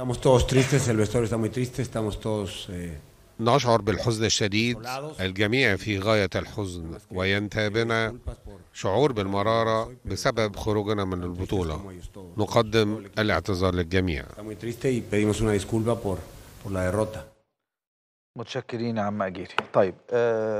Estamos todos tristes, el vestuario está muy triste, estamos todos eh... نشعر بالحزن الشديد الجميع في غاية الحزن وينتابنا شعور بالمرارة بسبب خروجنا من البطولة نقدم الاعتذار للجميع متشكرين عم أجيري طيب آه